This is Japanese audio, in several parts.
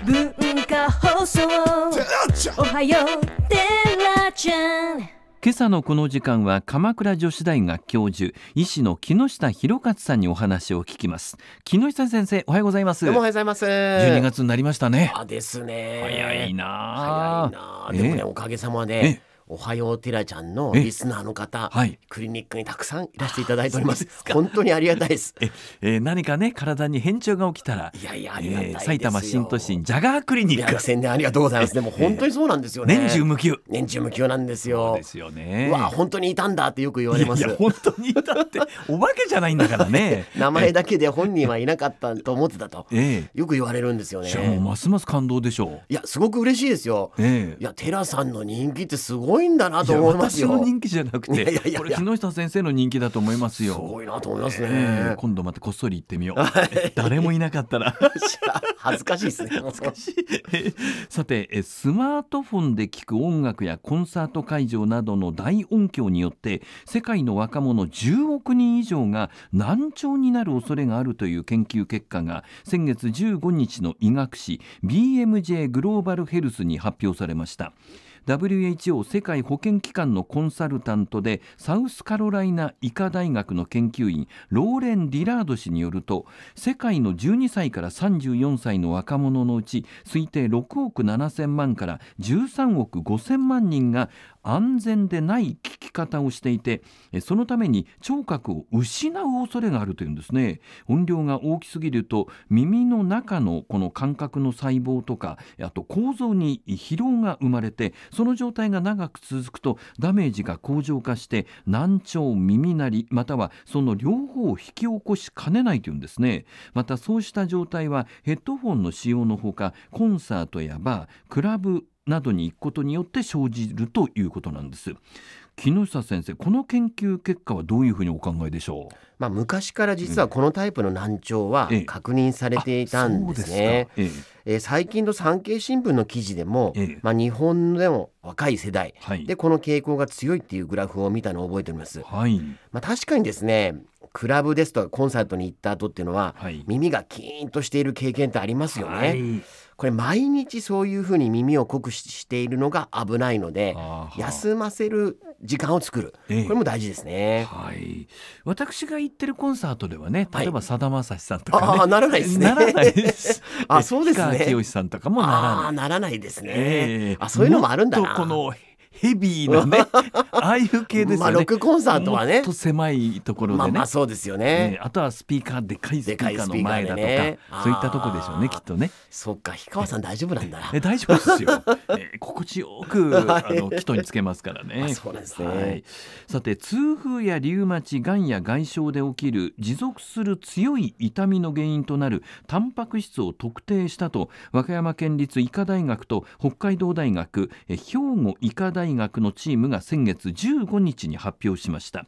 文化放送おはようテちゃん今朝のこの時間は鎌倉女子大学教授医師の木下博勝さんにお話を聞きます木下先生おはようございますおはようございます12月になりましたねあですね早いな早いなでもね、えー、おかげさまでおはようテラちゃんのリスナーの方、はい、クリニックにたくさんいらしていただいております。本当にありがたいです。え、えー、何かね体に変調が起きたら、いやいやありがたい、えー、埼玉新都心ジャガークリニック。宣伝ありがとうございます。でも本当にそうなんですよね。えー、年中無休。年中無休なんですよ。ですよね。わ本当にいたんだってよく言われます。いやいや本当にいたってお化けじゃないんだからね。名前だけで本人はいなかったと思ってたと、えー、よく言われるんですよね。ますます感動でしょう。いやすごく嬉しいですよ。えー、いやテラさんの人気ってすごい。ごいんだなと思いますよ。私の人気じゃなくて、これ木下先生の人気だと思いますよ。すごいなと思いますね。えー、今度またこっそり行ってみよう。誰もいなかったら 恥ずかしいですね。恥ずかしい。さて、スマートフォンで聞く音楽やコンサート会場などの大音響によって世界の若者10億人以上が難聴になる恐れがあるという研究結果が先月15日の医学誌 BMJ グローバルヘルスに発表されました。WHO 世界保健機関のコンサルタントでサウスカロライナ医科大学の研究員ローレン・ディラード氏によると世界の12歳から34歳の若者のうち推定6億7000万から13億5000万人が安全でない聞き方をしていてそのために聴覚を失う恐れがあるというんですね音量が大きすぎると耳の中のこの感覚の細胞とかあと構造に疲労が生まれてその状態が長く続くとダメージが向上化して難聴耳鳴りまたはその両方を引き起こしかねないというんですねまたそうした状態はヘッドホンの使用のほかコンサートやバークラブなどに行くことによって生じるということなんです木下先生この研究結果はどういうふうにお考えでしょう、まあ、昔から実はこのタイプの難聴は確認されていたんですね、ええええ、最近の産経新聞の記事でも、ええ、まあ、日本でも若い世代でこの傾向が強いっていうグラフを見たのを覚えております、はい、まあ、確かにですねクラブですとかコンサートに行った後っていうのは、はい、耳がキーンとしている経験ってありますよね、はいこれ毎日そういうふうに耳を酷使しているのが危ないので休ませる時間を作る、ええ、これも大事ですね、はい、私が行ってるコンサートではね例えばさだまさしさんとか、ねはい、あならないですねならないですあそうですねしさんとかもならないならないですね、えー、あそういうのもあるんだこのヘビーなね ああいう系ですよね、まあ、ロックコンサートはねと狭いところでね、まあ、まあそうですよね、ね、あとはスピーカーでかいスピーカーの前だとか、ね、そういったとこでしょうねきっとねそっか氷川さん大丈夫なんだなえ大丈夫ですよ、え心地よく あの基礎につけますからね、そうですね、はい、さて痛風やリウマチ癌や外傷で起きる持続する強い痛みの原因となるタンパク質を特定したと和歌山県立医科大学と北海道大学え兵庫医科大学大学のチームが先月15日に発表しました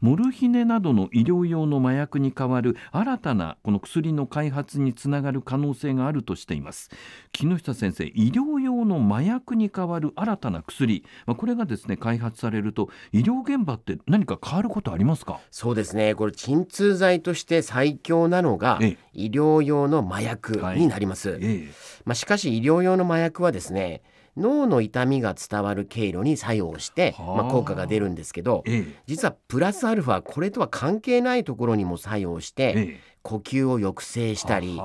モルヒネなどの医療用の麻薬に代わる新たなこの薬の開発につながる可能性があるとしています木下先生医療用の麻薬に代わる新たな薬、まあ、これがですね開発されると医療現場って何か変わることありますかそうですねこれ鎮痛剤として最強なのが、医療用の麻薬になります、はいえ、まあ、しかし医療用の麻薬はですね脳の痛みが伝わる経路に作用して、まあ、効果が出るんですけど、ええ、実はプラスアルファこれとは関係ないところにも作用して、え、呼吸を抑制したり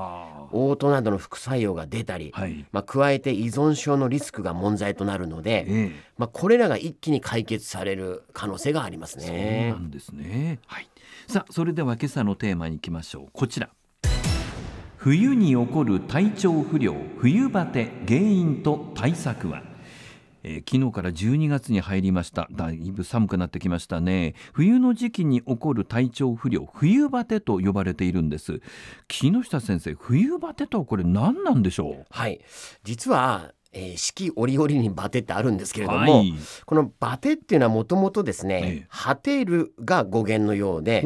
嘔吐などの副作用が出たり、はい、まあ、加えて依存症のリスクが問題となるので、まあ、これらが一気に解決される可能性がありますね。そうなんですね、はい、さあそれでは今朝のテーマにいきましょうこちら。冬に起こる体調不良冬バテ原因と対策はえー、昨日から12月に入りましただいぶ寒くなってきましたね冬の時期に起こる体調不良冬バテと呼ばれているんです木下先生冬バテとこれ何なんでしょうはい実はえー、四季折々にバテってあるんですけれども、はい、このバテっていうのはもともとですね、ええ、果てるが語源のようで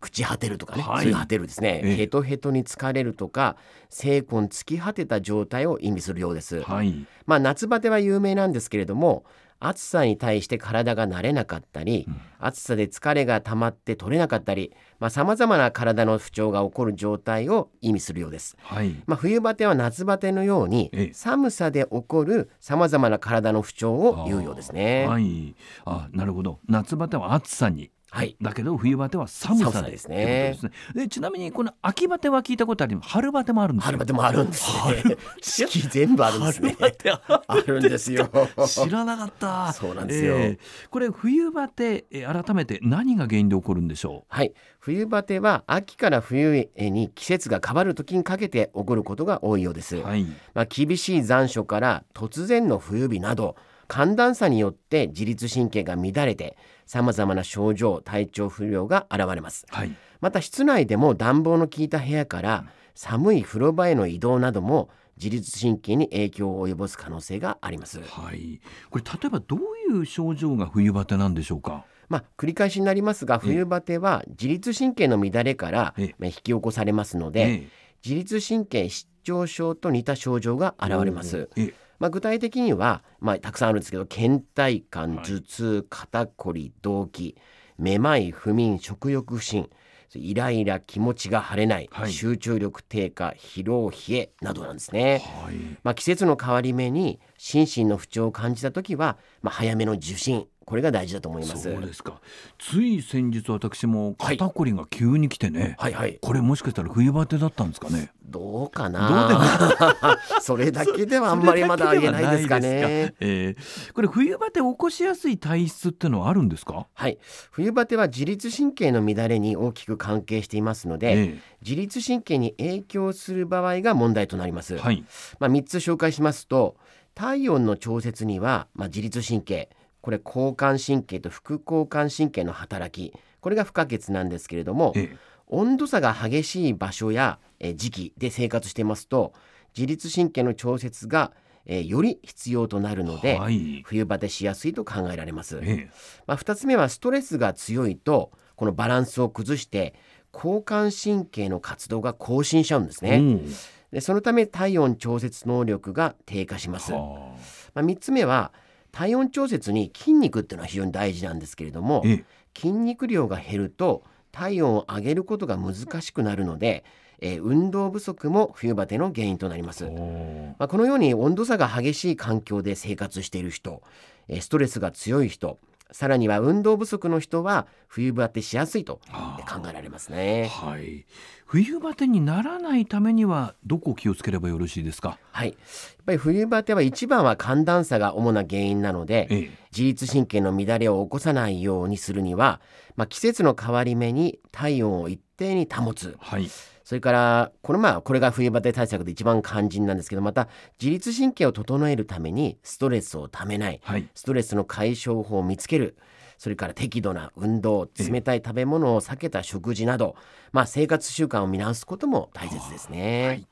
朽ち果てるとかね、はい、果てるですね、ええ、ヘトヘトに疲れるとか精魂尽き果てた状態を意味するようです、はい、まあ夏バテは有名なんですけれども暑さに対して体が慣れなかったり、うん、暑さで疲れが溜まって取れなかったりまざ、まあ、な体の不調が起こる状態を意味するようです、はいまあ、冬バテは夏バテのように寒さで起こる様々な体の不調を言うようですね。はい、あなるほど夏バテは暑さにはい、だけど冬バテは寒さですねで、ね、ちなみにこの秋バテは聞いたことあり春バテもあるんです春バテもあるんですね四季全部あるんですねあるんですよ知らなかったそうなんですよ、えー、これ冬バテ改めて何が原因で起こるんでしょうはい冬バテは秋から冬に季節が変わる時にかけて起こることが多いようです、はい、まあ厳しい残暑から突然の冬日など寒暖差によって自律神経が乱れてさまざまな症状体調不良が現れます、はい、また室内でも暖房の効いた部屋から寒い風呂場への移動なども自律神経に影響を及ぼす可能性があります、はい、これ例えばどういう症状が冬バテなんでしょうかまあ、繰り返しになりますが冬バテは自律神経の乱れから引き起こされますので自律神経失調症と似た症状が現れます。ええまあ、具体的には、まあ、たくさんあるんですけど倦怠感頭痛肩こり動悸めまい不眠食欲不振イライラ気持ちが晴れない、はい、集中力低下疲労冷えなどなんですね、はい、まあ、季節の変わり目に心身の不調を感じた時は、まあ、早めの受診これが大事だと思いますそうですかつい先日私も肩こりが急に来てね、はい、はいはいこれもしかしたら冬バテだったんですかねどうかな それだけではあんまりまだ言えないですかねえー、これ冬バテ起こしやすい体質ってのはあるんですかはい冬バテは自律神経の乱れに大きく関係していますので、えー、自律神経に影響する場合が問題となりますはい。まあ3つ紹介しますと体温の調節には、まあ、自律神経これ交感神経と副交感神経の働きこれが不可欠なんですけれども、ええ、温度差が激しい場所や、え時期で生活していますと自律神経の調節がえー、より必要となるので、はい、冬バテしやすいと考えられます、えまあ、2つ目はストレスが強いとこのバランスを崩して交感神経の活動が更新しちゃうんですね、うん、でそのため体温調節能力が低下します、まあ、三つ目は体温調節に筋肉っていうのは非常に大事なんですけれども筋肉量が減ると体温を上げることが難しくなるので、えー、運動不足も冬バテの原因となります、まあ、このように温度差が激しい環境で生活している人、えー、ストレスが強い人さらには運動不足の人は冬バテしやすいと考えられますね、はい、冬バテにならないためにはどこを気をつければよろしいですかはいやっぱり冬バテは一番は寒暖差が主な原因なので、ええ、自律神経の乱れを起こさないようにするには、まあ、季節の変わり目に体温を一定に保つ、はい、それからこれまあこれが冬バテ対策で一番肝心なんですけどまた自律神経を整えるためにストレスをためない、はい、ストレスの解消法を見つけるそれから適度な運動冷たい食べ物を避けた食事など、まあ、生活習慣を見直すことも大切ですね。は今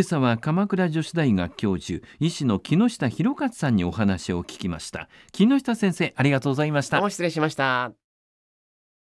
朝は鎌倉女子大学教授医師の木下博勝さんにお話を聞きました木下先生ありがとうございました失礼しました